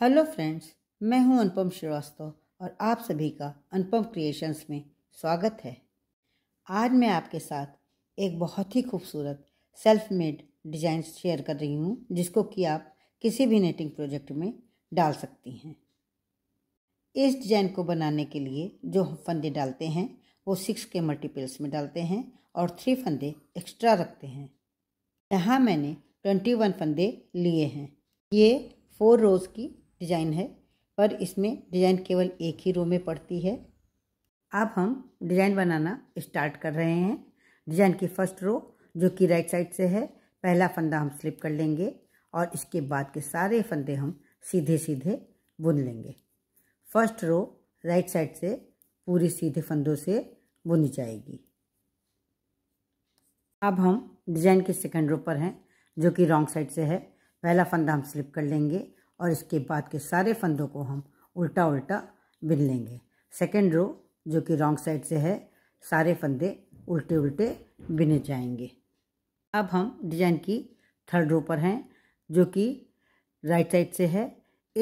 hello friends मैं हूं अनुपम श्रीवास्तव और आप सभी का अनुपम क्रिएशंस में स्वागत है आज मैं आपके साथ एक बहुत ही खूबसूरत सेल्फ मेड डिज़ाइन शेयर कर रही हूं जिसको कि आप किसी भी नेटिंग प्रोजेक्ट में डाल सकती हैं इस डिज़ाइन को बनाने के लिए जो हम फंदे डालते हैं वो सिक्स के मल्टीपल्स में डालते हैं और थ्री फंदे एक्स्ट्रा रखते हैं यहाँ मैंने ट्वेंटी वन फंदे लिए हैं ये फोर रोज़ की डिज़ाइन है पर इसमें डिज़ाइन केवल एक ही रो में पड़ती है अब हम डिज़ाइन बनाना स्टार्ट कर रहे हैं डिज़ाइन की फर्स्ट रो जो कि राइट साइड से है पहला फंदा हम स्लिप कर लेंगे और इसके बाद के सारे फंदे हम सीधे सीधे बुन लेंगे फर्स्ट रो राइट साइड से पूरी सीधे फंदों से बुनी जाएगी अब हम डिज़ाइन के सेकंड रो पर हैं जो कि रॉन्ग साइड से है पहला फंदा हम स्लिप कर लेंगे और इसके बाद के सारे फंदों को हम उल्टा उल्टा बिन लेंगे सेकेंड रो जो कि रॉन्ग साइड से है सारे फंदे उल्टे उल्टे बिने जाएंगे अब हम डिजाइन की थर्ड रो पर हैं जो कि राइट साइड से है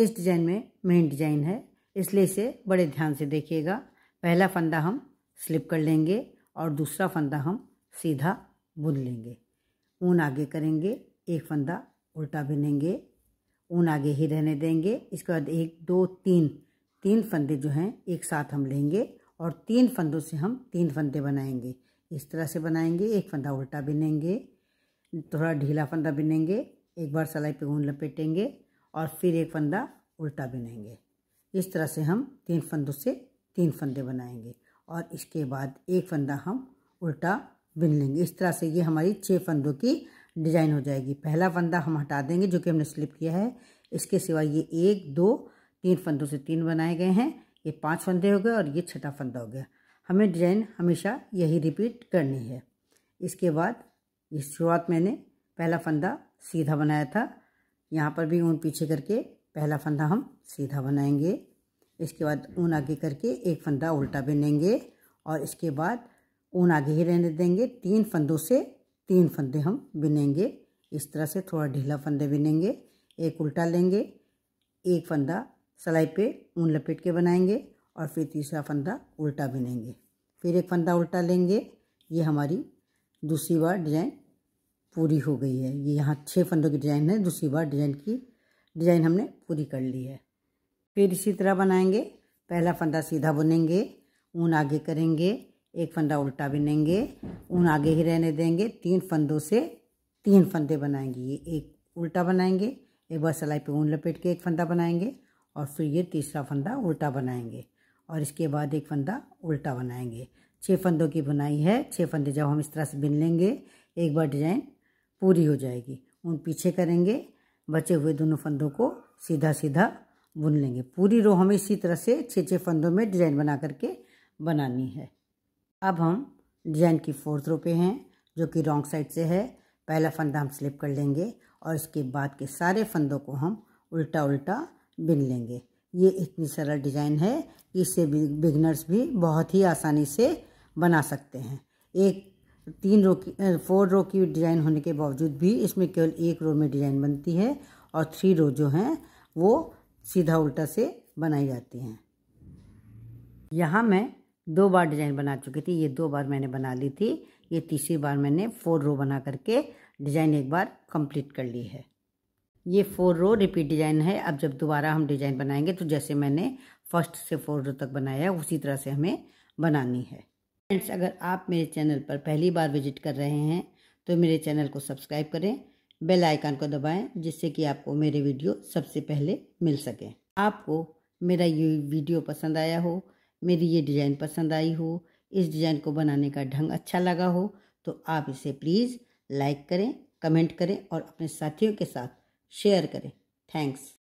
इस डिजाइन में मेन डिजाइन है इसलिए इसे बड़े ध्यान से देखिएगा पहला फंदा हम स्लिप कर लेंगे और दूसरा फंदा हम सीधा बुन लेंगे ऊन आगे करेंगे एक फंदा उल्टा बिनेंगे ऊन आगे ही रहने देंगे इसके बाद एक दो तीन तीन फंदे जो हैं एक साथ हम लेंगे और तीन फंदों से हम तीन फंदे बनाएंगे इस तरह से बनाएंगे एक फंदा उल्टा बिनेंगे थोड़ा ढीला फंदा बिनेंगे एक बार सलाई पे ऊन लपेटेंगे और फिर एक फंदा उल्टा बिनेंगे इस तरह से हम तीन फंदों से तीन फंदे बनाएंगे और इसके बाद एक फंदा हम उल्टा बिन लेंगे इस तरह से ये हमारी छः फंदों की डिजाइन हो जाएगी पहला फंदा हम हटा देंगे जो कि हमने स्लिप किया है इसके सिवा ये एक दो तीन फंदों से तीन बनाए गए हैं ये पांच फंदे हो गए और ये छठा फंदा हो गया हमें डिजाइन हमेशा यही रिपीट करनी है इसके बाद इस शुरुआत मैंने पहला फंदा सीधा बनाया था यहाँ पर भी ऊन पीछे करके पहला फंदा हम सीधा बनाएंगे इसके बाद ऊन आगे करके एक फंदा उल्टा बनेंगे और इसके बाद ऊन आगे ही रहने देंगे तीन फंदों से तीन फंदे हम बिनेंगे इस तरह से थोड़ा ढीला फंदे बिनेंगे एक उल्टा लेंगे एक फंदा सलाई पे ऊन लपेट के बनाएंगे और फिर तीसरा फंदा उल्टा बिनेंगे फिर एक फंदा उल्टा लेंगे ये हमारी दूसरी बार डिज़ाइन पूरी हो गई है ये यहाँ छः फंदों की डिज़ाइन है दूसरी बार डिज़ाइन की डिज़ाइन हमने पूरी कर ली है फिर इसी तरह बनाएंगे पहला फंदा सीधा बुनेंगे ऊन आगे करेंगे एक फंदा उल्टा बिनेंगे ऊन आगे ही रहने देंगे तीन फंदों से तीन फंदे बनाएंगे ये एक उल्टा बनाएंगे एक बार सलाई पे ऊन लपेट के एक फंदा बनाएंगे और फिर ये तीसरा फंदा उल्टा बनाएंगे और इसके बाद एक फंदा उल्टा बनाएंगे छः फंदों की बुनाई है छः फंदे जब हम इस तरह से बिन लेंगे एक बार डिजाइन पूरी हो जाएगी ऊन पीछे करेंगे बचे हुए दोनों फंदों को सीधा सीधा बुन लेंगे पूरी रो हमें इसी तरह से छः छः फंदों में डिजाइन बना करके बनानी है अब हम डिजाइन की फोर्थ रो पे हैं जो कि रॉन्ग साइड से है पहला फंदा हम स्लिप कर लेंगे और इसके बाद के सारे फंदों को हम उल्टा उल्टा बिन लेंगे ये इतनी सरल डिज़ाइन है कि इसे बिगनर्स भी बहुत ही आसानी से बना सकते हैं एक तीन रो की फोर रो की डिज़ाइन होने के बावजूद भी इसमें केवल एक रो में डिज़ाइन बनती है और थ्री रो जो हैं वो सीधा उल्टा से बनाई जाती हैं यहाँ मैं दो बार डिज़ाइन बना चुकी थी ये दो बार मैंने बना ली थी ये तीसरी बार मैंने फोर रो बना करके डिज़ाइन एक बार कंप्लीट कर ली है ये फोर रो रिपीट डिज़ाइन है अब जब दोबारा हम डिज़ाइन बनाएंगे तो जैसे मैंने फर्स्ट से फोर रो तक बनाया है उसी तरह से हमें बनानी है फ्रेंड्स अगर आप मेरे चैनल पर पहली बार विजिट कर रहे हैं तो मेरे चैनल को सब्सक्राइब करें बेल आइकन को दबाएं जिससे कि आपको मेरे वीडियो सबसे पहले मिल सकें आपको मेरा ये वीडियो पसंद आया हो मेरी ये डिज़ाइन पसंद आई हो इस डिज़ाइन को बनाने का ढंग अच्छा लगा हो तो आप इसे प्लीज़ लाइक करें कमेंट करें और अपने साथियों के साथ शेयर करें थैंक्स